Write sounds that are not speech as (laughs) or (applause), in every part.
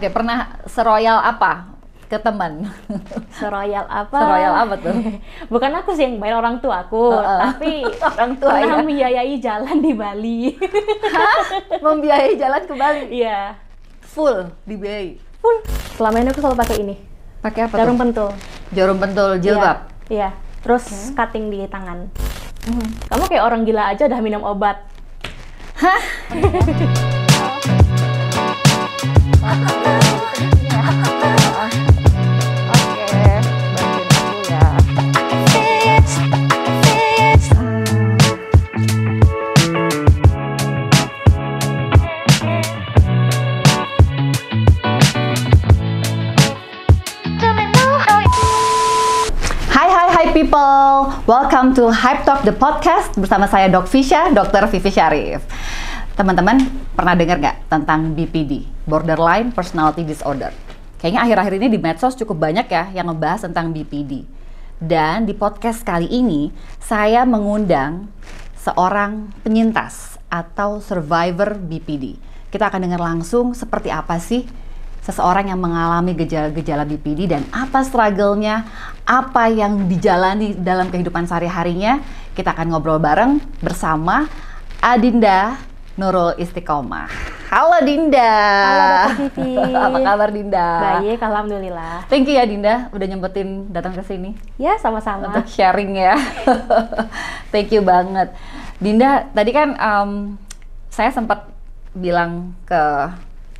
Oke, pernah seroyal apa ke teman. Seroyal apa? Seroyal apa tuh? (laughs) Bukan aku sih yang bayar orang tua aku, uh, uh. tapi (laughs) orang tua yang ya? membiayai jalan di Bali. Hah? Membiayai jalan ke Bali? Iya. Full dibiayai. Full. Selama ini aku selalu pakai ini. Pakai apa? Jarum tuh? pentul. Jarum pentul jilbab. Iya. Yeah. Terus hmm. cutting di tangan. Hmm. Kamu kayak orang gila aja udah minum obat. Hah? (laughs) welcome to Hype Talk the podcast bersama saya Dok Fisha, Dokter Vivi Syarif. Teman-teman pernah dengar nggak tentang BPD, Borderline Personality Disorder? Kayaknya akhir-akhir ini di medsos cukup banyak ya yang ngebahas tentang BPD. Dan di podcast kali ini saya mengundang seorang penyintas atau survivor BPD. Kita akan dengar langsung seperti apa sih seseorang yang mengalami gejala-gejala BPD dan apa struggle-nya, apa yang dijalani dalam kehidupan sehari-harinya, kita akan ngobrol bareng bersama Adinda Nurul Istiqomah. Halo Dinda. Halo Titi. (laughs) Apa kabar Dinda? Baik, alhamdulillah. Thank you ya Dinda udah nyempetin datang ke sini. Ya, sama-sama. Untuk sharing ya. (laughs) Thank you banget. Dinda, tadi kan um, saya sempat bilang ke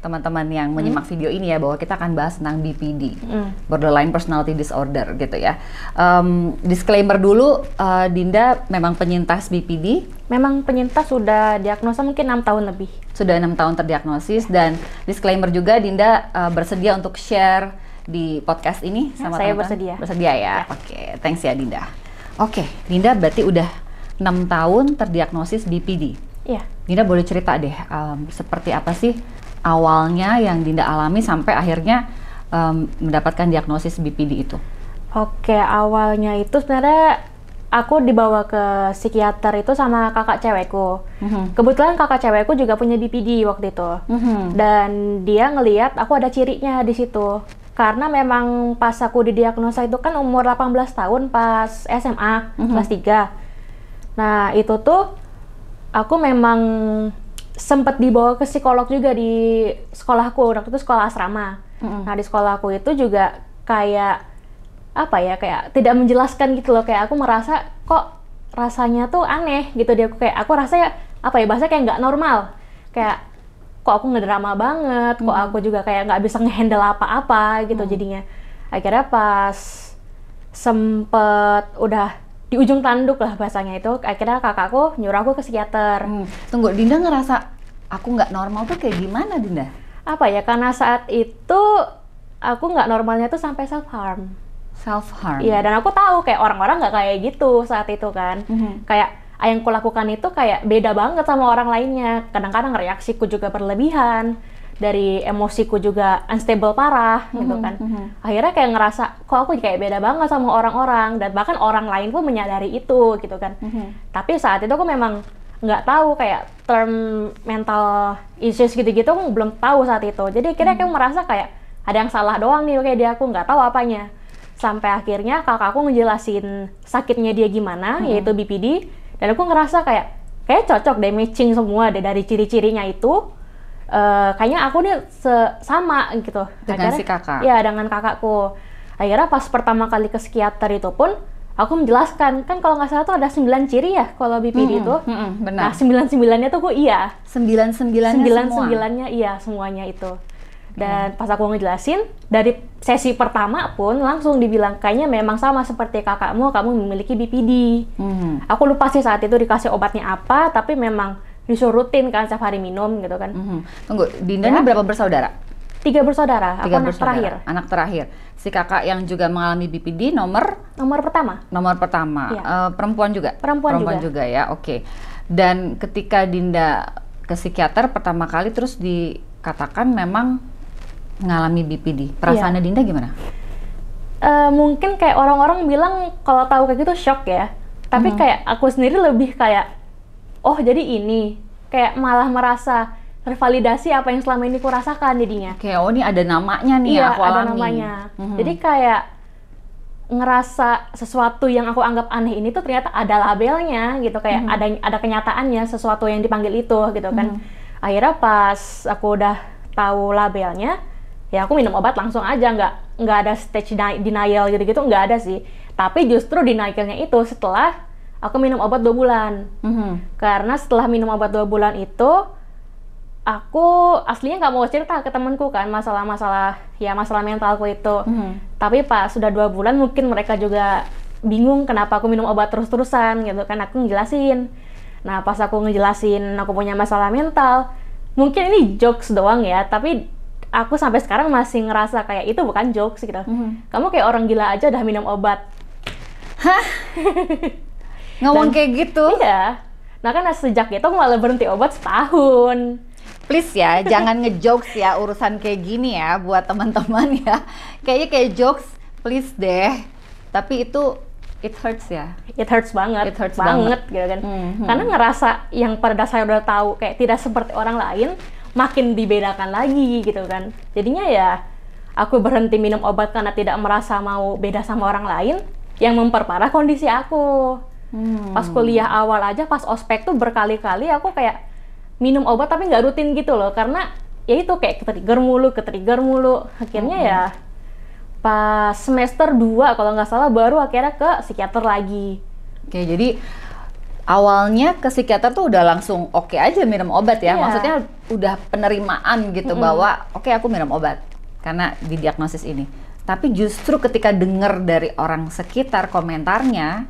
teman-teman yang menyimak hmm. video ini ya bahwa kita akan bahas tentang BPD, hmm. borderline personality disorder gitu ya. Um, disclaimer dulu, uh, Dinda memang penyintas BPD. Memang penyintas sudah diagnosa mungkin enam tahun lebih. Sudah enam tahun terdiagnosis dan disclaimer juga Dinda uh, bersedia untuk share di podcast ini ya, sama saya teman -teman. bersedia. Bersedia ya. ya. Oke, okay, thanks ya Dinda. Oke, okay, Dinda berarti udah enam tahun terdiagnosis BPD. Iya. Dinda boleh cerita deh um, seperti apa sih awalnya yang Dinda alami sampai akhirnya um, mendapatkan diagnosis BPD itu? Oke, awalnya itu sebenarnya aku dibawa ke psikiater itu sama kakak cewekku. Mm-hmm. Kebetulan kakak cewekku juga punya BPD waktu itu. Mm-hmm. Dan dia ngeliat aku ada cirinya di situ. Karena memang pas aku didiagnosa itu kan umur 18 tahun pas SMA, mm-hmm. kelas 3. Nah, itu tuh aku memang sempat dibawa ke psikolog juga di sekolahku waktu itu sekolah asrama mm-hmm. nah di sekolahku itu juga kayak apa ya kayak tidak menjelaskan gitu loh kayak aku merasa kok rasanya tuh aneh gitu dia aku kayak aku rasa ya apa ya bahasa kayak nggak normal kayak kok aku ngedrama banget hmm. kok aku juga kayak nggak bisa ngehandle apa-apa gitu hmm. jadinya akhirnya pas sempet udah di ujung tanduk lah bahasanya itu akhirnya kakakku nyuruh aku ke psikiater hmm. tunggu Dinda ngerasa aku nggak normal tuh kayak gimana Dinda apa ya karena saat itu aku nggak normalnya tuh sampai self harm self harm iya dan aku tahu kayak orang-orang nggak -orang kayak gitu saat itu kan mm-hmm. kayak yang kulakukan itu kayak beda banget sama orang lainnya kadang-kadang reaksiku juga berlebihan dari emosiku juga unstable parah gitu mm-hmm. gitu kan mm-hmm. akhirnya kayak ngerasa kok aku kayak beda banget sama orang-orang dan bahkan orang lain pun menyadari itu gitu kan mm-hmm. tapi saat itu aku memang nggak tahu kayak term mental issues gitu-gitu aku belum tahu saat itu jadi kira mm-hmm. merasa kayak ada yang salah doang nih kayak dia aku nggak tahu apanya sampai akhirnya kakak aku ngejelasin sakitnya dia gimana hmm. yaitu BPD dan aku ngerasa kayak kayak cocok deh matching semua deh dari ciri-cirinya itu uh, kayaknya aku nih sama gitu dengan akhirnya, si kakak ya dengan kakakku akhirnya pas pertama kali ke psikiater itu pun aku menjelaskan kan kalau nggak salah tuh ada sembilan ciri ya kalau BPD hmm, itu hmm, benar. nah sembilan sembilannya tuh aku iya sembilan sembilan sembilan sembilannya iya semuanya itu dan hmm. pas aku ngejelasin dari sesi pertama pun langsung dibilang kayaknya memang sama seperti kakakmu kamu memiliki BPD hmm. aku lupa sih saat itu dikasih obatnya apa tapi memang disuruh rutin kan setiap hari minum gitu kan. Mm -hmm. Tunggu, Dinda ya? ini berapa bersaudara? Tiga bersaudara, Tiga bersaudara. anak terakhir. Anak terakhir. Si kakak yang juga mengalami BPD nomor? Nomor pertama. Nomor pertama. Ya. Uh, perempuan juga? Perempuan, perempuan juga. juga ya, oke. Okay. Dan ketika Dinda ke psikiater pertama kali terus dikatakan memang mengalami BPD. Perasaannya ya. Dinda gimana? Uh, mungkin kayak orang-orang bilang kalau tahu kayak gitu shock ya. Tapi hmm. kayak aku sendiri lebih kayak oh jadi ini kayak malah merasa tervalidasi apa yang selama ini kurasakan jadinya kayak oh ini ada namanya nih iya, aku alami. ada namanya mm-hmm. jadi kayak ngerasa sesuatu yang aku anggap aneh ini tuh ternyata ada labelnya gitu kayak mm-hmm. ada ada kenyataannya sesuatu yang dipanggil itu gitu kan mm-hmm. akhirnya pas aku udah tahu labelnya ya aku minum obat langsung aja nggak nggak ada stage denial gitu-gitu nggak ada sih tapi justru denialnya itu setelah aku minum obat dua bulan mm-hmm. karena setelah minum obat dua bulan itu aku aslinya nggak mau cerita ke temanku kan masalah-masalah ya masalah mentalku itu mm-hmm. tapi pak sudah dua bulan mungkin mereka juga bingung kenapa aku minum obat terus-terusan gitu kan aku ngejelasin nah pas aku ngejelasin aku punya masalah mental mungkin ini jokes doang ya tapi aku sampai sekarang masih ngerasa kayak itu bukan jokes gitu mm-hmm. kamu kayak orang gila aja udah minum obat hah (laughs) ngomong Dan, kayak gitu iya nah kan sejak itu malah berhenti obat setahun please ya jangan ngejokes ya urusan kayak gini ya buat teman-teman ya kayaknya kayak jokes please deh tapi itu it hurts ya it hurts banget it hurts banget, banget gitu kan mm-hmm. karena ngerasa yang pada dasarnya udah tahu kayak tidak seperti orang lain makin dibedakan lagi gitu kan jadinya ya aku berhenti minum obat karena tidak merasa mau beda sama orang lain yang memperparah kondisi aku Hmm. Pas kuliah awal aja, pas ospek tuh berkali-kali aku kayak minum obat tapi nggak rutin gitu loh, karena ya itu kayak ketrigger mulu, ketrigger mulu. Akhirnya ya hmm. ya pas semester 2 kalau nggak salah baru akhirnya ke psikiater lagi. Oke, jadi awalnya ke psikiater tuh udah langsung oke okay aja minum obat ya. Yeah. Maksudnya udah penerimaan gitu -hmm. bahwa oke okay, aku minum obat karena di diagnosis ini. Tapi justru ketika dengar dari orang sekitar komentarnya,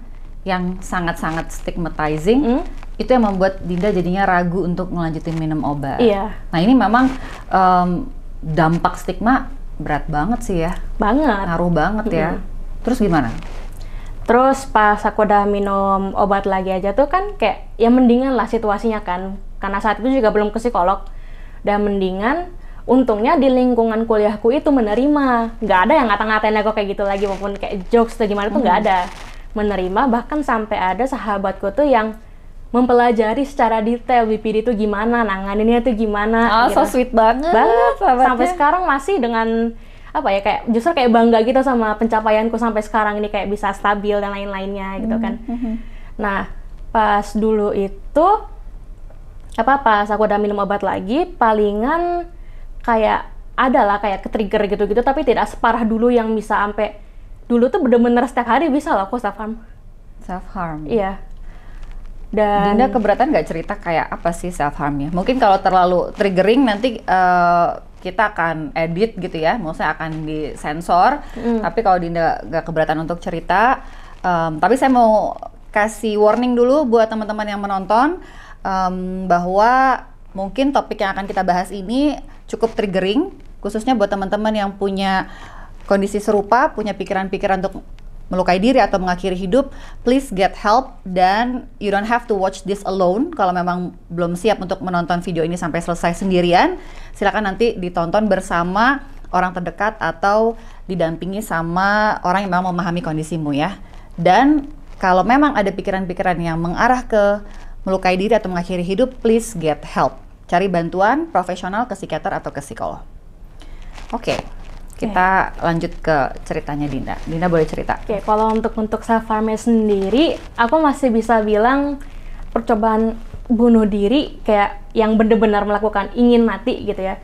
yang sangat-sangat stigmatizing hmm? itu yang membuat Dinda jadinya ragu untuk ngelanjutin minum obat. Iya. Nah ini memang um, dampak stigma berat banget sih ya. Banget. Ngaruh banget mm. ya. Hmm. Terus gimana? Terus pas aku udah minum obat lagi aja tuh kan kayak ya mendingan lah situasinya kan. Karena saat itu juga belum ke psikolog. dan mendingan untungnya di lingkungan kuliahku itu menerima. Gak ada yang ngata-ngatain aku kayak gitu lagi maupun kayak jokes atau gimana mm. tuh nggak hmm. ada menerima bahkan sampai ada sahabatku tuh yang mempelajari secara detail BPD itu gimana, nanganinnya tuh gimana. Oh, gitu. so sweet banget. Banget. Sampai sekarang masih dengan apa ya kayak justru kayak bangga gitu sama pencapaianku sampai sekarang ini kayak bisa stabil dan lain-lainnya gitu kan. Mm -hmm. Nah, pas dulu itu apa pas aku udah minum obat lagi palingan kayak adalah kayak ke trigger gitu-gitu tapi tidak separah dulu yang bisa sampai dulu tuh bener-bener setiap hari bisa lah aku self harm self harm iya dan Dinda keberatan nggak cerita kayak apa sih self harmnya mungkin kalau terlalu triggering nanti uh, kita akan edit gitu ya maksudnya akan disensor mm. tapi kalau Dinda nggak keberatan untuk cerita um, tapi saya mau kasih warning dulu buat teman-teman yang menonton um, bahwa mungkin topik yang akan kita bahas ini cukup triggering khususnya buat teman-teman yang punya kondisi serupa, punya pikiran-pikiran untuk melukai diri atau mengakhiri hidup, please get help dan you don't have to watch this alone. Kalau memang belum siap untuk menonton video ini sampai selesai sendirian, silakan nanti ditonton bersama orang terdekat atau didampingi sama orang yang memang memahami kondisimu ya. Dan kalau memang ada pikiran-pikiran yang mengarah ke melukai diri atau mengakhiri hidup, please get help. Cari bantuan profesional ke psikiater atau ke psikolog. Oke. Okay kita okay. lanjut ke ceritanya Dinda. Dinda boleh cerita. Oke, okay, kalau untuk untuk self harmnya sendiri, aku masih bisa bilang percobaan bunuh diri kayak yang benar-benar melakukan ingin mati gitu ya.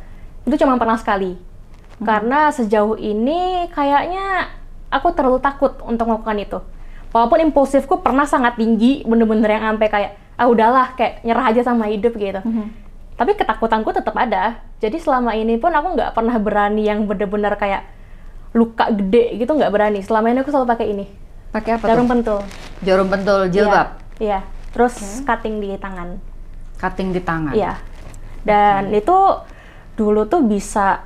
Itu cuma pernah sekali. Hmm. Karena sejauh ini kayaknya aku terlalu takut untuk melakukan itu. Walaupun impulsifku pernah sangat tinggi, bener-bener yang sampai kayak ah udahlah kayak nyerah aja sama hidup gitu. Hmm tapi ketakutanku tetap ada jadi selama ini pun aku nggak pernah berani yang bener-bener kayak luka gede gitu nggak berani selama ini aku selalu pakai ini pakai apa jarum tuh? pentul jarum pentul jilbab iya, iya. terus okay. Hmm. cutting di tangan cutting di tangan iya dan okay. Hmm. itu dulu tuh bisa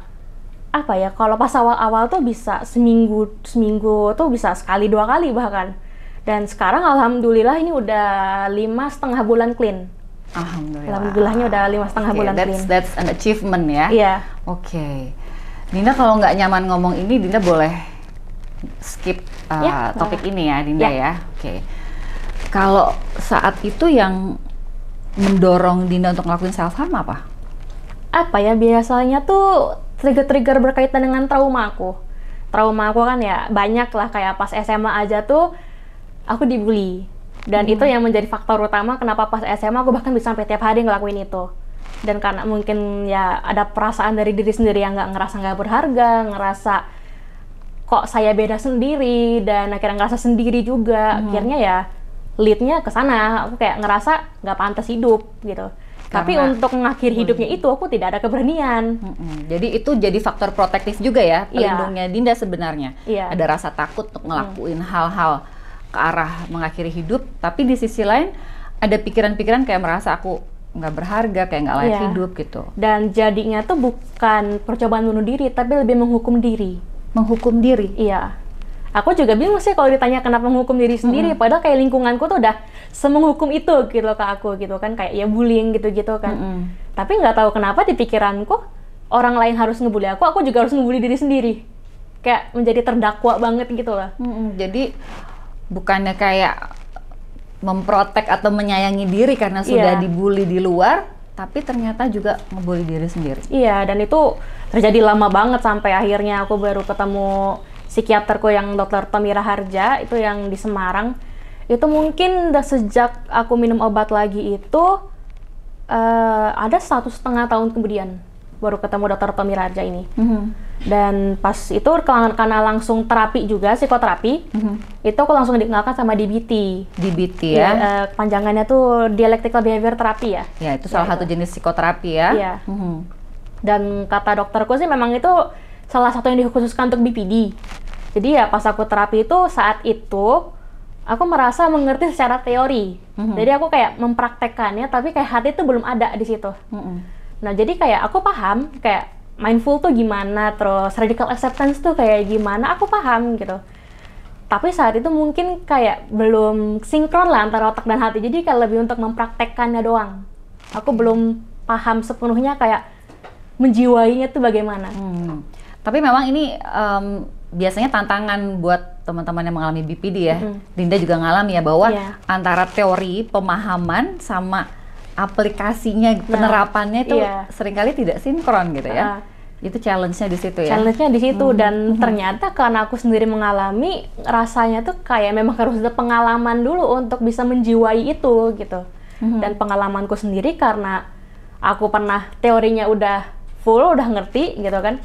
apa ya kalau pas awal-awal tuh bisa seminggu seminggu tuh bisa sekali dua kali bahkan dan sekarang alhamdulillah ini udah lima setengah bulan clean Alhamdulillah. Alhamdulillahnya udah lima setengah okay, bulan that's, clean. That's an achievement ya. Iya. Yeah. Oke. Okay. Dinda kalau nggak nyaman ngomong ini, Dinda boleh skip uh, yeah, topik ini ya, Dinda yeah. ya. Oke. Okay. Kalau saat itu yang mendorong Dinda untuk ngelakuin self harm apa? Apa ya biasanya tuh trigger-trigger berkaitan dengan trauma aku. Trauma aku kan ya banyak lah kayak pas SMA aja tuh aku dibully dan hmm. itu yang menjadi faktor utama kenapa pas SMA aku bahkan bisa sampai tiap hari ngelakuin itu dan karena mungkin ya ada perasaan dari diri sendiri yang nggak ngerasa nggak berharga ngerasa kok saya beda sendiri dan akhirnya ngerasa sendiri juga hmm. akhirnya ya leadnya ke sana aku kayak ngerasa nggak pantas hidup gitu karena, tapi untuk mengakhiri hmm. hidupnya itu aku tidak ada keberanian. mm Jadi itu jadi faktor protektif juga ya iya. pelindungnya yeah. Dinda sebenarnya. Yeah. Ada rasa takut untuk hmm. ngelakuin hal-hal mm ke arah mengakhiri hidup tapi di sisi lain ada pikiran-pikiran kayak merasa aku nggak berharga kayak nggak layak yeah. hidup gitu dan jadinya tuh bukan percobaan bunuh diri tapi lebih menghukum diri menghukum diri iya aku juga bingung sih kalau ditanya kenapa menghukum diri sendiri mm -hmm. padahal kayak lingkunganku tuh udah semenghukum itu gitu ke aku gitu kan kayak ya bullying gitu-gitu kan mm -hmm. tapi nggak tahu kenapa di pikiranku orang lain harus ngebully aku aku juga harus ngebully diri sendiri kayak menjadi terdakwa banget gitu loh mm -hmm. jadi bukannya kayak memprotek atau menyayangi diri karena sudah yeah. dibully di luar, tapi ternyata juga ngebully diri sendiri. Iya, yeah, dan itu terjadi lama banget sampai akhirnya aku baru ketemu psikiaterku yang dokter Tomira Harja itu yang di Semarang. Itu mungkin udah sejak aku minum obat lagi itu uh, ada satu setengah tahun kemudian baru ketemu dokter Tomira Harja ini. Mm -hmm dan pas itu karena langsung terapi juga psikoterapi mm-hmm. itu aku langsung dikenalkan sama DBT DBT iya, ya, ya uh, panjangannya tuh dialectical behavior terapi ya ya itu salah ya, satu itu. jenis psikoterapi ya ya. mm-hmm. dan kata dokterku sih memang itu salah satu yang dikhususkan untuk BPD jadi ya pas aku terapi itu saat itu aku merasa mengerti secara teori. Mm-hmm. Jadi aku kayak mempraktekannya, tapi kayak hati itu belum ada di situ. Mm-hmm. Nah, jadi kayak aku paham, kayak mindful tuh gimana, terus radical acceptance tuh kayak gimana, aku paham gitu. Tapi saat itu mungkin kayak belum sinkron lah antara otak dan hati, jadi kayak lebih untuk mempraktekkannya doang. Aku belum paham sepenuhnya kayak menjiwainya tuh bagaimana. Hmm. Tapi memang ini um, biasanya tantangan buat teman-teman yang mengalami BPD ya, -hmm. Dinda juga ngalami ya bahwa yeah. antara teori pemahaman sama aplikasinya nah, penerapannya itu iya. seringkali tidak sinkron gitu ya. Uh itu challenge-nya di situ ya. Challenge-nya di situ hmm. dan hmm. ternyata karena aku sendiri mengalami rasanya tuh kayak memang harus ada pengalaman dulu untuk bisa menjiwai itu gitu. Hmm. Dan pengalamanku sendiri karena aku pernah teorinya udah full, udah ngerti gitu kan.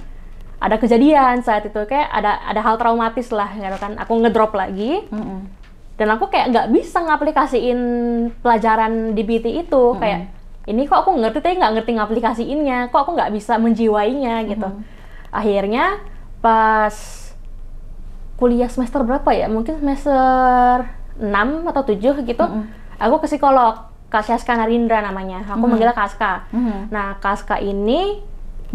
Ada kejadian saat itu kayak ada ada hal traumatis lah gitu kan. Aku ngedrop lagi. Hmm dan aku kayak nggak bisa ngaplikasiin pelajaran di BT itu hmm. kayak ini kok aku ngerti tapi nggak ngerti ngaplikasiinnya kok aku nggak bisa menjiwainya gitu hmm. akhirnya pas kuliah semester berapa ya mungkin semester 6 atau 7 gitu hmm. aku ke psikolog Kaska Narindra namanya aku hmm. manggilnya Kaska hmm. nah Kaska ini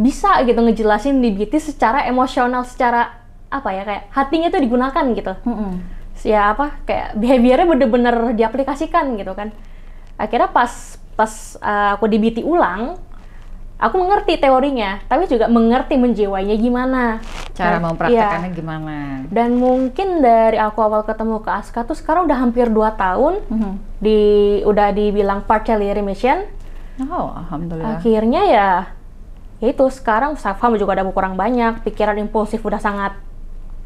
bisa gitu ngejelasin di DBT secara emosional secara apa ya kayak hatinya tuh digunakan gitu hmm ya apa kayak behaviornya bener-bener diaplikasikan gitu kan akhirnya pas pas uh, aku dibiti ulang aku mengerti teorinya tapi juga mengerti menjiwainya gimana cara nah, mempraktekannya ya. gimana dan mungkin dari aku awal ketemu ke Aska tuh sekarang udah hampir 2 tahun mm -hmm. di udah dibilang partial remission oh alhamdulillah akhirnya ya, ya itu sekarang self harm juga ada berkurang banyak pikiran impulsif udah sangat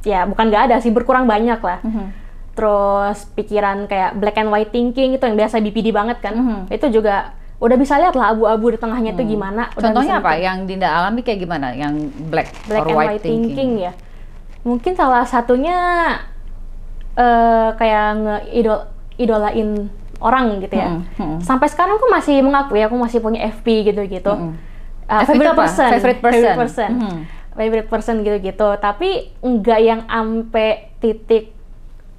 ya bukan nggak ada sih berkurang banyak lah mm -hmm terus pikiran kayak black and white thinking itu yang biasa BPD banget kan mm -hmm. itu juga udah bisa lihat lah abu-abu di tengahnya hmm. gimana udah contohnya apa yang Dinda alami kayak gimana yang black, black or and white, white thinking. thinking ya mungkin salah satunya uh, kayak ngeidol idolain orang gitu ya hmm, hmm. sampai sekarang aku masih mengakui aku masih punya FP gitu gitu hmm. uh, FP favorite, person, mhm. favorite person favorite person hmm. favorite person gitu gitu tapi enggak yang ampe titik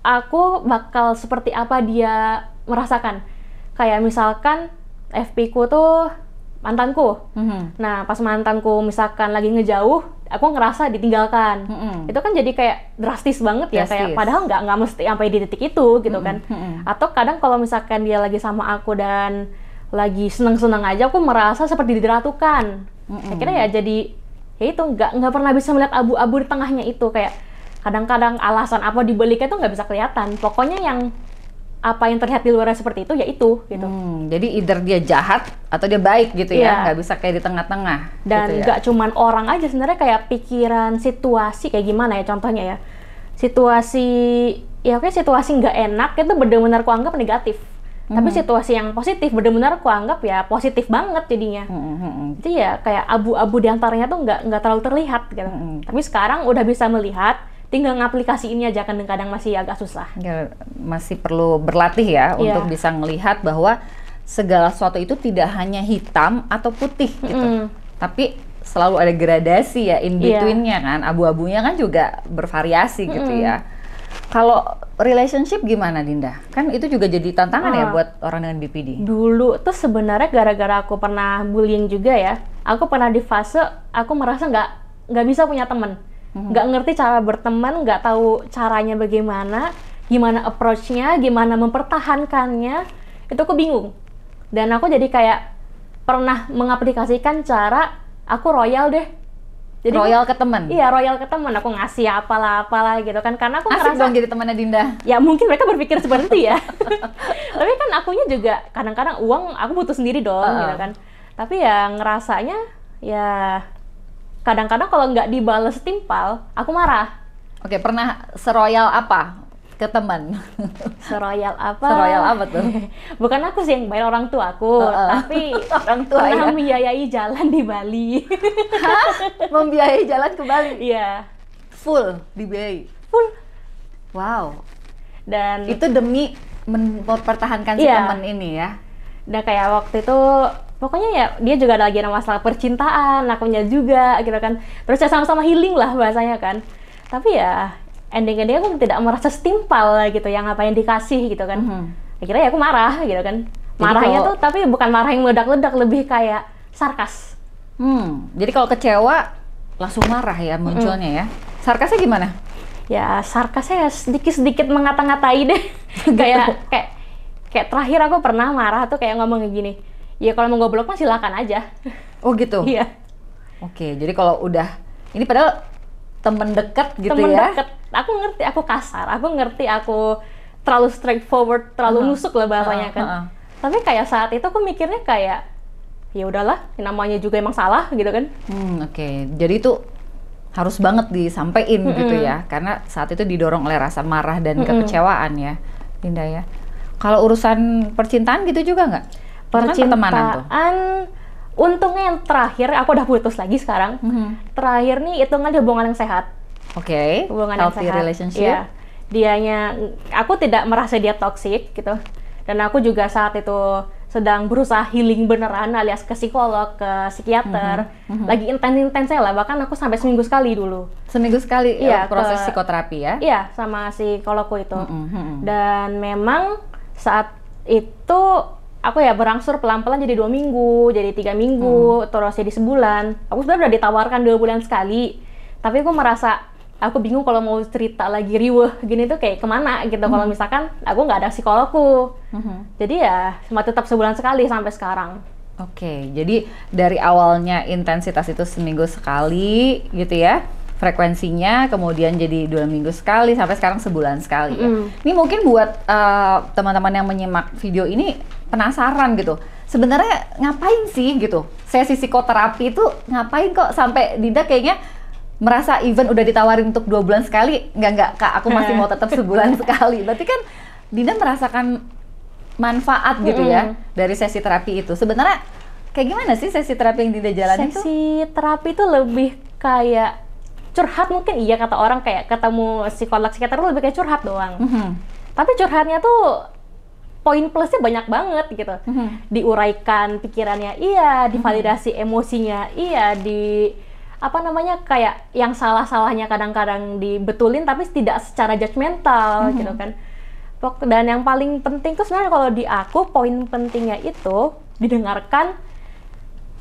aku bakal seperti apa dia merasakan. Kayak misalkan FP ku tuh mantanku. Mm-hmm. Nah, pas mantanku misalkan lagi ngejauh, aku ngerasa ditinggalkan. Mm-hmm. Itu kan jadi kayak drastis banget ya, drastis. kayak padahal nggak nggak mesti sampai di titik itu gitu mm-hmm. kan. Mm-hmm. Atau kadang kalau misalkan dia lagi sama aku dan lagi seneng-seneng aja, aku merasa seperti diteratukan. Mm-hmm. Akhirnya ya jadi ya itu nggak nggak pernah bisa melihat abu-abu di tengahnya itu kayak kadang-kadang alasan apa dibaliknya itu nggak bisa kelihatan pokoknya yang apa yang terlihat di luar seperti itu ya itu gitu hmm, jadi either dia jahat atau dia baik gitu yeah. ya iya. nggak bisa kayak di tengah-tengah dan gitu ya. cuman orang aja sebenarnya kayak pikiran situasi kayak gimana ya contohnya ya situasi ya oke situasi nggak enak itu benar-benar kuanggap negatif hmm Tapi situasi yang positif benar-benar kuanggap ya positif banget jadinya. Mm-hmm. Jadi ya kayak abu-abu di antaranya tuh nggak nggak terlalu terlihat gitu. hmm Tapi sekarang udah bisa melihat tinggal ngaplikasiinnya aja kadang-kadang masih agak susah. Ya, masih perlu berlatih ya yeah. untuk bisa melihat bahwa segala sesuatu itu tidak hanya hitam atau putih gitu. Mm -hmm. Tapi selalu ada gradasi ya in iya. betweennya yeah. kan. Abu-abunya kan juga bervariasi mm -hmm. gitu ya. Kalau relationship gimana Dinda? Kan itu juga jadi tantangan oh. ya ah. buat orang dengan BPD. Dulu tuh sebenarnya gara-gara aku pernah bullying juga ya. Aku pernah di fase aku merasa nggak nggak bisa punya temen Mm-hmm. nggak ngerti cara berteman, nggak tahu caranya bagaimana, gimana approach-nya, gimana mempertahankannya, itu aku bingung. Dan aku jadi kayak pernah mengaplikasikan cara aku royal deh. Jadi royal ke teman. Iya, royal ke teman. Aku ngasih apalah apalah gitu kan karena aku Asik ngerasa dong jadi temannya Dinda. Ya mungkin mereka berpikir seperti ya. (laughs) Tapi kan akunya juga kadang-kadang uang aku butuh sendiri dong uh. gitu kan. Tapi ya ngerasanya ya kadang-kadang kalau nggak dibales timpal aku marah oke pernah seroyal apa ke teman seroyal apa seroyal apa tuh (laughs) bukan aku sih yang bayar (laughs) orang tua aku uh, uh. tapi orang tua yang ya? membiayai jalan di Bali (laughs) Hah? membiayai jalan ke Bali iya full dibiayai full wow dan itu demi mempertahankan si iya. teman ini ya udah kayak waktu itu pokoknya ya dia juga ada lagi ada masalah percintaan akunya juga gitu kan terus ya sama-sama healing lah bahasanya kan tapi ya ending ending aku tidak merasa setimpal gitu yang apa yang dikasih gitu kan mm -hmm. akhirnya ya aku marah gitu kan marahnya kalau, tuh tapi bukan marah yang meledak-ledak lebih kayak sarkas hmm jadi kalau kecewa langsung marah ya munculnya mm ya sarkasnya gimana ya sarkasnya ya sedikit-sedikit mengata-ngatai deh (laughs) gitu. kayak kayak kayak terakhir aku pernah marah tuh kayak ngomong gini ya kalau mau goblok mah silakan aja oh gitu iya oke jadi kalau udah ini padahal temen deket gitu temen ya deket aku ngerti aku kasar aku ngerti aku terlalu straightforward terlalu uh nusuk lah bahasanya uh kan uh tapi kayak saat itu aku mikirnya kayak ya udahlah namanya juga emang salah gitu kan hmm, oke okay. jadi itu harus banget disampaikan mm-hmm. gitu ya karena saat itu didorong oleh rasa marah dan mm-hmm. kekecewaan ya Linda ya kalau urusan percintaan gitu juga nggak Kan percintaan kan untungnya yang terakhir aku udah putus lagi sekarang mm-hmm. terakhir nih itu nggak hubungan yang sehat oke okay. hubungan healthy yang sehat. relationship ya. dianya aku tidak merasa dia toxic gitu dan aku juga saat itu sedang berusaha healing beneran alias ke psikolog ke psikiater mm-hmm. Mm-hmm. lagi intens-intensnya lah bahkan aku sampai seminggu sekali dulu seminggu sekali ya, ya proses psikoterapi ya iya sama psikologku itu mm-hmm. dan memang saat itu aku ya berangsur pelan-pelan jadi dua minggu, jadi tiga minggu, hmm. terus jadi sebulan. Aku sudah udah ditawarkan dua bulan sekali, tapi aku merasa aku bingung kalau mau cerita lagi riweh gini tuh kayak kemana gitu. Hmm. Kalau misalkan aku nggak ada psikologku, hmm. jadi ya cuma tetap sebulan sekali sampai sekarang. Oke, okay, jadi dari awalnya intensitas itu seminggu sekali gitu ya frekuensinya kemudian jadi dua minggu sekali sampai sekarang sebulan sekali ya. Ini mungkin buat teman eh, teman-teman yang menyimak video ini penasaran gitu. Sebenarnya ngapain sih gitu? Sesi psikoterapi itu ngapain kok sampai Dinda kayaknya merasa event udah ditawarin untuk dua bulan sekali nggak nggak kak aku masih mau tetap (laughs) sebulan sekali berarti kan Dinda merasakan manfaat gitu mm ya dari sesi terapi itu sebenarnya kayak gimana sih sesi terapi yang Dinda jalani sesi tuh? terapi itu lebih kayak curhat mungkin iya kata orang kayak ketemu psikolog psikiater lebih kayak curhat doang mm -hmm. tapi curhatnya tuh poin plusnya banyak banget gitu mm -hmm. diuraikan pikirannya iya divalidasi mm -hmm. emosinya iya di apa namanya kayak yang salah-salahnya kadang-kadang dibetulin tapi tidak secara judgmental mm -hmm. gitu kan dan yang paling penting tuh sebenarnya kalau di aku poin pentingnya itu didengarkan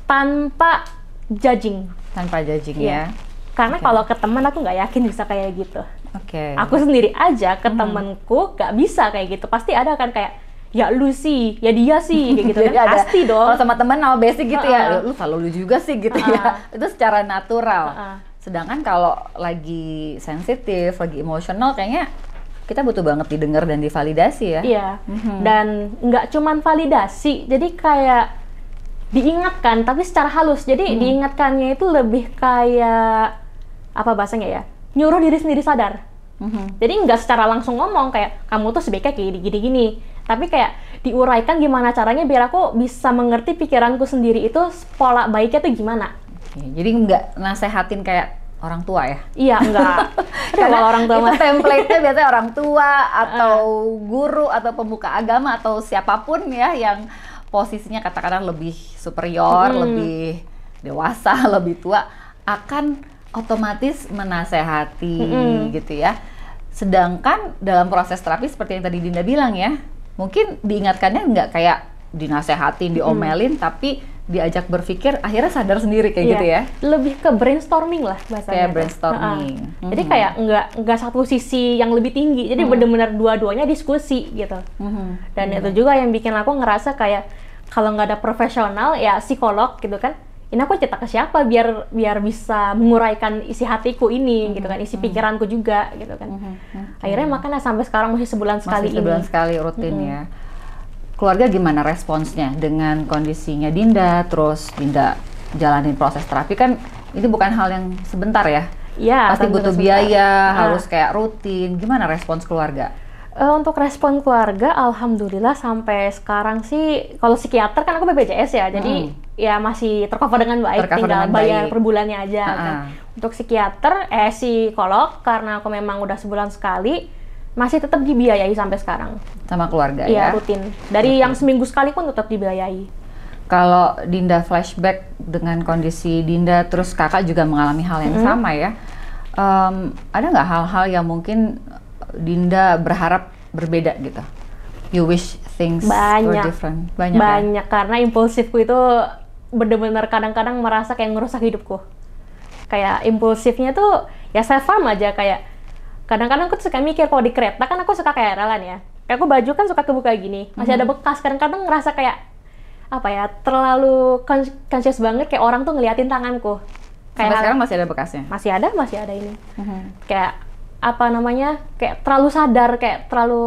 tanpa judging tanpa judging yeah. ya karena okay. kalau ke teman aku nggak yakin bisa kayak gitu. Oke. Okay. Aku sendiri aja ke hmm. temanku nggak bisa kayak gitu. Pasti ada kan kayak ya lu sih, ya dia sih, kayak gitu (laughs) kan ada, pasti dong. Kalau sama temen sama basic gitu uh -uh. ya, lu, lu selalu lu juga sih gitu uh -uh. ya. (laughs) Itu secara natural. Uh -uh. Sedangkan kalau lagi sensitif, lagi emosional kayaknya kita butuh banget didengar dan divalidasi ya. Iya. Mm-hmm. Dan nggak cuman validasi, jadi kayak diingatkan tapi secara halus. Jadi mm. diingatkannya itu lebih kayak apa bahasanya ya nyuruh diri sendiri sadar mm-hmm. jadi nggak secara langsung ngomong kayak kamu tuh sebaiknya kayak gini gini tapi kayak diuraikan gimana caranya biar aku bisa mengerti pikiranku sendiri itu pola baiknya tuh gimana okay. jadi nggak nasehatin kayak orang tua ya? Iya, enggak. (laughs) Kalau orang tua itu template-nya biasanya orang tua atau (laughs) ah. guru atau pembuka agama atau siapapun ya yang posisinya katakanlah lebih superior, hmm. lebih dewasa, (laughs) lebih tua akan otomatis menasehati mm-hmm. gitu ya. Sedangkan dalam proses terapi seperti yang tadi Dinda bilang ya, mungkin diingatkannya nggak kayak dinasehatin, diomelin, mm. tapi diajak berpikir akhirnya sadar sendiri kayak yeah. gitu ya lebih ke brainstorming lah bahasanya kayak brainstorming uh mm-hmm. jadi kayak nggak nggak satu sisi yang lebih tinggi jadi mm-hmm. benar-benar dua-duanya diskusi gitu mm-hmm. dan mm-hmm. itu juga yang bikin aku ngerasa kayak kalau nggak ada profesional ya psikolog gitu kan ini aku cetak ke siapa biar biar bisa menguraikan isi hatiku ini mm -hmm. gitu kan isi mm-hmm. pikiranku juga gitu kan mm -hmm. akhirnya makanya sampai sekarang masih sebulan masih sekali sebulan ini. sekali rutin mm -hmm. ya keluarga gimana responsnya dengan kondisinya Dinda terus Dinda jalanin proses terapi kan ini bukan hal yang sebentar ya, ya pasti butuh biaya sebentar. Ah. harus kayak rutin gimana respons keluarga Uh, untuk respon keluarga, alhamdulillah sampai sekarang sih, kalau psikiater kan aku BPJS ya, jadi hmm. ya masih tercover dengan baik, tercover tinggal dengan bayar baik. per bulannya aja. Uh -huh. kan. Untuk psikiater, eh psikolog, karena aku memang udah sebulan sekali, masih tetap dibiayai sampai sekarang. Sama keluarga iya, ya? Iya, rutin. Dari rutin. yang seminggu sekali pun tetap dibiayai. Kalau Dinda flashback dengan kondisi Dinda, terus kakak juga mengalami hal yang hmm. sama ya, um, ada nggak hal-hal yang mungkin Dinda berharap berbeda gitu? You wish things banyak. were different. Banyak. Ya? Banyak ya? karena impulsifku itu benar-benar kadang-kadang merasa kayak ngerusak hidupku. Kayak impulsifnya tuh ya saya farm aja kayak kadang-kadang aku suka mikir kalau di kereta kan aku suka kayak relan ya. Kayak aku baju kan suka kebuka gini, masih mm -hmm. ada bekas. Kadang-kadang ngerasa kayak apa ya terlalu conscious banget kayak orang tuh ngeliatin tanganku kayak sekarang masih ada bekasnya masih ada masih ada ini mm-hmm. kayak apa namanya kayak terlalu sadar kayak terlalu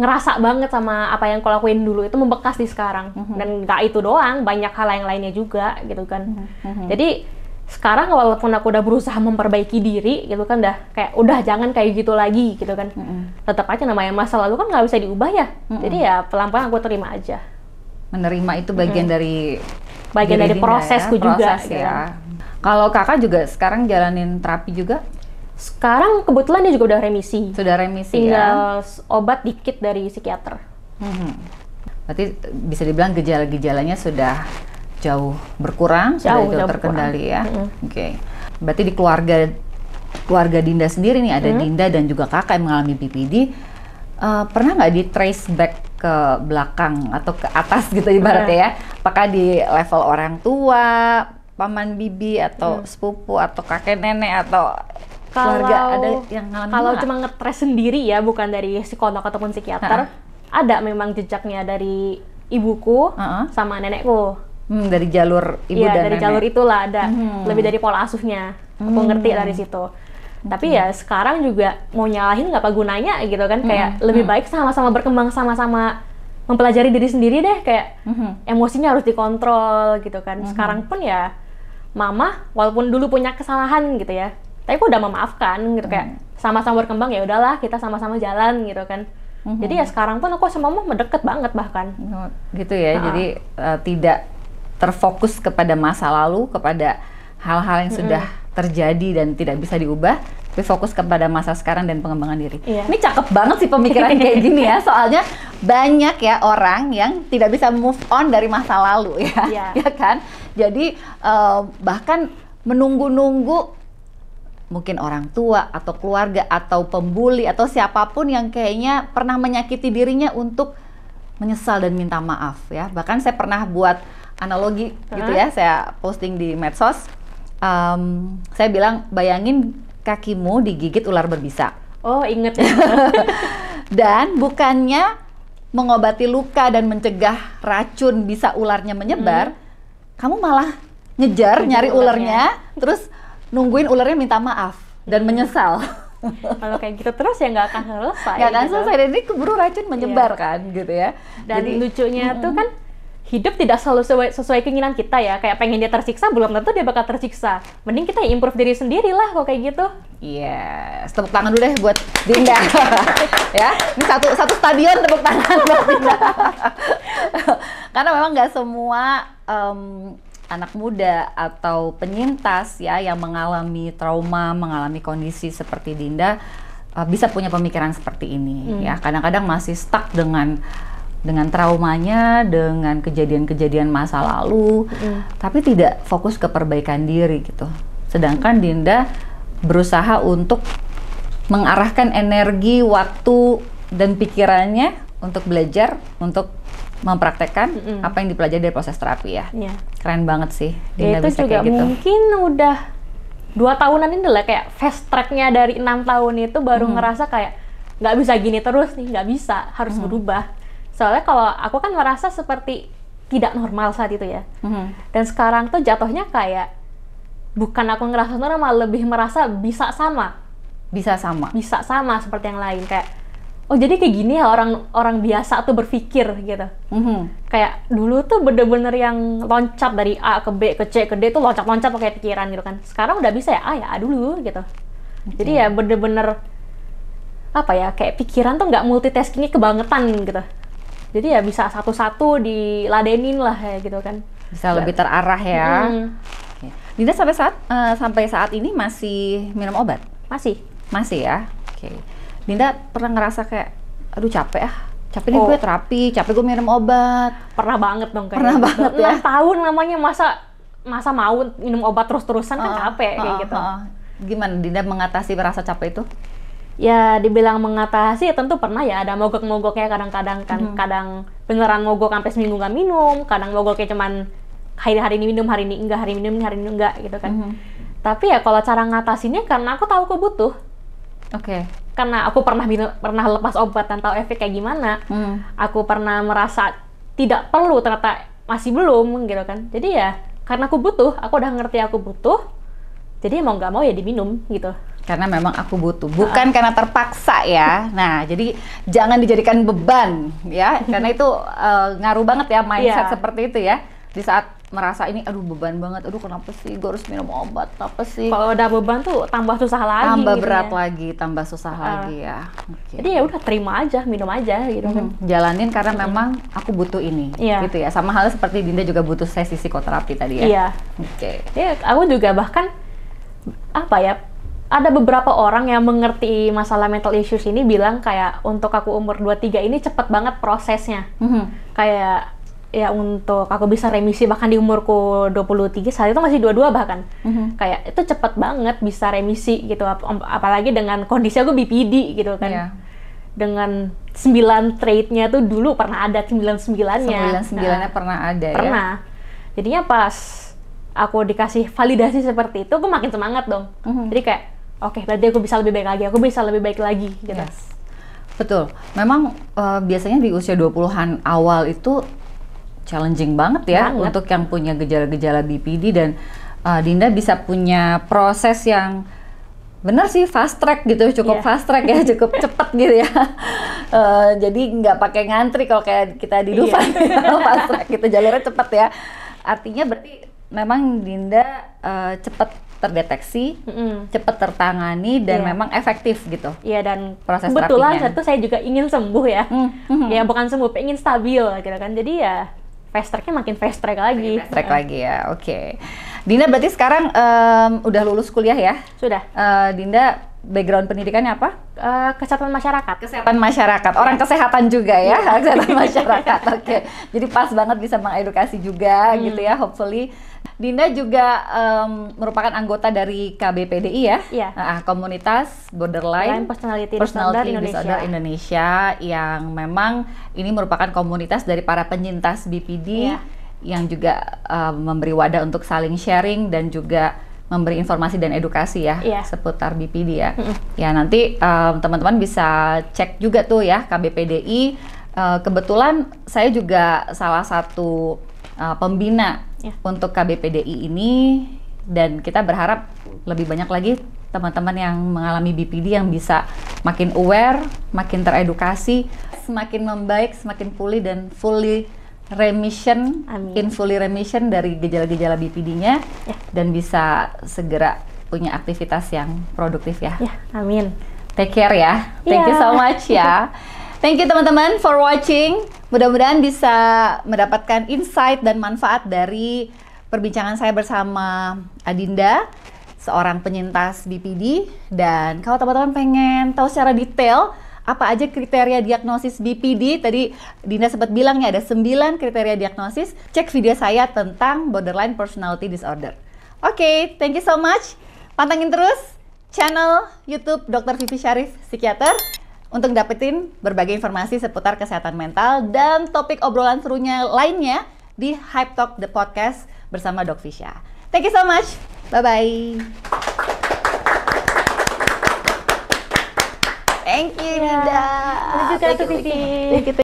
ngerasa banget sama apa yang kau lakuin dulu itu membekas di sekarang mm -hmm. dan gak itu doang banyak hal yang lainnya juga gitu kan mm -hmm. jadi sekarang walaupun aku udah berusaha memperbaiki diri gitu kan dah kayak udah jangan kayak gitu lagi gitu kan mm -hmm. tetap aja namanya masa lalu kan nggak bisa diubah ya mm -hmm. jadi ya pelan pelan aku terima aja menerima itu bagian mm -hmm. dari bagian dari ya, prosesku ya, juga proses ya. Gitu. Kalau kakak juga sekarang jalanin terapi juga? Sekarang kebetulan dia juga udah remisi. Sudah remisi ya? Tinggal ya. obat dikit dari psikiater. Hmm. Berarti bisa dibilang gejala-gejalanya sudah jauh berkurang, jauh, sudah jauh, jauh terkendali berkurang. ya. Hmm. Oke. Berarti di keluarga keluarga Dinda sendiri nih ada hmm. Dinda dan juga kakak yang mengalami BPD. Uh, eh, pernah nggak di trace back ke belakang atau ke atas gitu ibaratnya ya. Apakah di level orang tua, paman bibi atau hmm. sepupu atau kakek nenek atau kalau keluarga ada yang ngalamin kalau cuma ngetres sendiri ya bukan dari psikolog ataupun psikiater uh ada memang jejaknya dari ibuku uh -huh. sama nenekku hmm, dari jalur ibu ya, dan dari nenek. jalur itulah ada hmm. lebih dari pola asuhnya aku hmm. ngerti dari situ tapi ya sekarang juga mau nyalahin nggak apa gunanya gitu kan kayak hmm. lebih hmm. baik sama-sama berkembang sama-sama mempelajari diri sendiri deh kayak hmm. emosinya harus dikontrol gitu kan hmm. sekarang pun ya mama walaupun dulu punya kesalahan gitu ya tapi aku udah memaafkan gitu kayak hmm. sama-sama berkembang ya udahlah kita sama-sama jalan gitu kan hmm. jadi ya sekarang pun aku sama mama deket banget bahkan oh, gitu ya nah. jadi uh, tidak terfokus kepada masa lalu kepada hal-hal yang hmm. sudah terjadi dan tidak bisa diubah tapi fokus kepada masa sekarang dan pengembangan diri. Iya. Ini cakep banget sih pemikiran kayak (laughs) gini ya, soalnya banyak ya orang yang tidak bisa move on dari masa lalu ya, yeah. (laughs) ya kan? Jadi uh, bahkan menunggu-nunggu mungkin orang tua atau keluarga atau pembuli atau siapapun yang kayaknya pernah menyakiti dirinya untuk menyesal dan minta maaf ya. Bahkan saya pernah buat analogi gitu ya, saya posting di medsos. Um, saya bilang bayangin kakimu digigit ular berbisa. Oh, inget. (laughs) dan bukannya mengobati luka dan mencegah racun bisa ularnya menyebar, hmm. kamu malah ngejar nyari ularnya, ularnya terus nungguin ularnya minta maaf dan menyesal. (laughs) Kalau kayak gitu terus ya nggak akan selesai. Nggak akan gitu. selesai, jadi keburu racun menyebar yeah. kan, gitu ya. Dan jadi, lucunya mm mm tuh kan hidup tidak selalu sesuai, sesuai keinginan kita ya. Kayak pengen dia tersiksa, belum tentu dia bakal tersiksa. Mending kita improve diri sendiri lah kalau kayak gitu. Yes, tepuk tangan dulu deh buat Dinda. (laughs) ya, ini satu satu stadion tepuk tangan buat Dinda. (laughs) Karena memang nggak semua um, anak muda atau penyintas ya yang mengalami trauma, mengalami kondisi seperti Dinda uh, bisa punya pemikiran seperti ini hmm. ya. Kadang-kadang masih stuck dengan dengan traumanya, dengan kejadian-kejadian masa lalu, hmm. tapi tidak fokus ke perbaikan diri gitu. Sedangkan Dinda berusaha untuk mengarahkan energi, waktu dan pikirannya untuk belajar, untuk mempraktekkan mm -hmm. apa yang dipelajari dari proses terapi ya. Yeah. Keren banget sih. Dinda ya, itu juga gitu. mungkin udah dua tahunan ini lah kayak fast tracknya dari enam tahun itu baru mm ngerasa kayak nggak bisa gini terus nih, nggak bisa harus mm berubah. Soalnya kalau aku kan merasa seperti tidak normal saat itu ya. Mm Dan sekarang tuh jatuhnya kayak bukan aku ngerasa normal, lebih merasa bisa sama. Bisa sama. Bisa sama seperti yang lain kayak oh jadi kayak gini ya orang orang biasa tuh berpikir gitu mm-hmm. kayak dulu tuh bener-bener yang loncat dari A ke B ke C ke D tuh loncat-loncat pakai pikiran gitu kan sekarang udah bisa ya A ah, ya A dulu gitu okay. jadi ya bener-bener apa ya kayak pikiran tuh nggak multitaskingnya kebangetan gitu jadi ya bisa satu-satu diladenin lah ya gitu kan bisa Dan, lebih terarah ya mm. Dinda sampai saat uh, sampai saat ini masih minum obat masih masih ya oke okay. Dinda pernah ngerasa kayak aduh capek ah capek nih oh. gue terapi capek gue minum obat pernah banget dong kayak pernah gitu. banget ya tahun namanya masa masa mau minum obat terus terusan uh, kan ah, capek uh, kayak uh, gitu uh, uh. gimana Dinda mengatasi rasa capek itu ya dibilang mengatasi ya tentu pernah ya ada mogok-mogoknya kadang-kadang kan hmm. kadang beneran mogok sampai seminggu nggak minum kadang mogoknya cuman hari hari ini minum hari ini enggak hari ini minum hari ini enggak gitu kan hmm. tapi ya kalau cara ngatasinnya karena aku tahu aku butuh oke karena aku pernah pernah lepas obat dan tahu efek kayak gimana hmm. aku pernah merasa tidak perlu ternyata masih belum gitu kan jadi ya karena aku butuh aku udah ngerti aku butuh jadi mau nggak mau ya diminum gitu karena memang aku butuh bukan uh. karena terpaksa ya nah jadi jangan dijadikan beban ya karena itu uh, ngaruh banget ya mindset yeah. seperti itu ya di saat merasa ini aduh beban banget aduh kenapa sih gue harus minum obat apa sih kalau ada beban tuh tambah susah lagi tambah gitu berat ya. lagi tambah susah uh, lagi ya okay. jadi ya udah terima aja minum aja gitu hmm. jalanin karena hmm. memang aku butuh ini yeah. gitu ya sama halnya seperti Dinda juga butuh sesi psikoterapi tadi ya yeah. oke okay. ya aku juga bahkan apa ya ada beberapa orang yang mengerti masalah mental issues ini bilang kayak untuk aku umur 23 ini cepet banget prosesnya mm -hmm. kayak ya untuk aku bisa remisi bahkan di umurku 23 saat itu masih dua-dua bahkan mm-hmm. kayak itu cepet banget bisa remisi gitu ap- apalagi dengan kondisi aku BPD gitu kan yeah. dengan 9 trade-nya tuh dulu pernah ada 99-nya 99-nya nah, pernah ada ya? pernah. ya jadinya pas aku dikasih validasi seperti itu aku makin semangat dong mm-hmm. jadi kayak oke okay, berarti aku bisa lebih baik lagi aku bisa lebih baik lagi gitu yes. Betul. Memang uh, biasanya di usia 20-an awal itu challenging banget ya banget. untuk yang punya gejala-gejala BPD dan uh, Dinda bisa punya proses yang benar sih fast track gitu cukup yeah. fast track ya (laughs) cukup cepet gitu ya uh, jadi nggak pakai ngantri kalau kayak kita di iya. Dufan yeah. (laughs) fast track gitu jalurnya cepet ya artinya berarti memang Dinda uh, cepet terdeteksi, mm -hmm. cepet tertangani dan yeah. memang efektif gitu. Iya yeah, dan proses kebetulan satu saya juga ingin sembuh ya, mm -hmm. ya mm. bukan sembuh, ingin stabil gitu kan. Jadi ya fast tracknya makin fast track lagi. Makin fast track iya. lagi ya, oke. Okay. Dinda berarti sekarang um, udah lulus kuliah ya? Sudah. Uh, Dinda background pendidikannya apa? Uh, kesehatan masyarakat. Kesehatan masyarakat. Orang iya. kesehatan juga ya, iya. kesehatan (laughs) masyarakat. Oke. Okay. Jadi pas banget bisa mengedukasi juga hmm. gitu ya, hopefully Dinda juga um, merupakan anggota dari KBPDI ya, ya. Uh, komunitas borderline Line personality, personality disorder, disorder Indonesia. yang memang ini merupakan komunitas dari para penyintas BPD ya. yang juga um, memberi wadah untuk saling sharing dan juga memberi informasi dan edukasi ya yeah. seputar BPD ya. Mm-hmm. Ya nanti teman teman-teman bisa cek juga tuh ya KBPDI. Uh, eh, kebetulan saya juga salah satu uh, pembina yeah. untuk KBPDI ini dan kita berharap lebih banyak lagi teman-teman yang mengalami BPD yang bisa makin aware, makin teredukasi, semakin membaik, semakin pulih dan fully remission, Amin. in fully remission dari gejala-gejala BPD-nya yeah. dan bisa segera punya aktivitas yang produktif ya. Yeah. Amin. Take care ya. Thank yeah. you ya. so much ya. (laughs) Thank you teman-teman for watching. Mudah-mudahan bisa mendapatkan insight dan manfaat dari perbincangan saya bersama Adinda, seorang penyintas BPD. Dan kalau teman-teman pengen tahu secara detail apa aja kriteria diagnosis BPD, tadi Dinda sempat bilang ya ada 9 kriteria diagnosis, cek video saya tentang Borderline Personality Disorder. Oke, okay, thank you so much. Pantengin terus channel YouTube Dr. Vivi Syarif Psikiater untuk dapetin berbagai informasi seputar kesehatan mental dan topik obrolan serunya lainnya di Hype Talk The Podcast bersama Dok Fisha. Thank you so much. Bye-bye. Thank you, ya. Nida. Yeah. Thank you, you.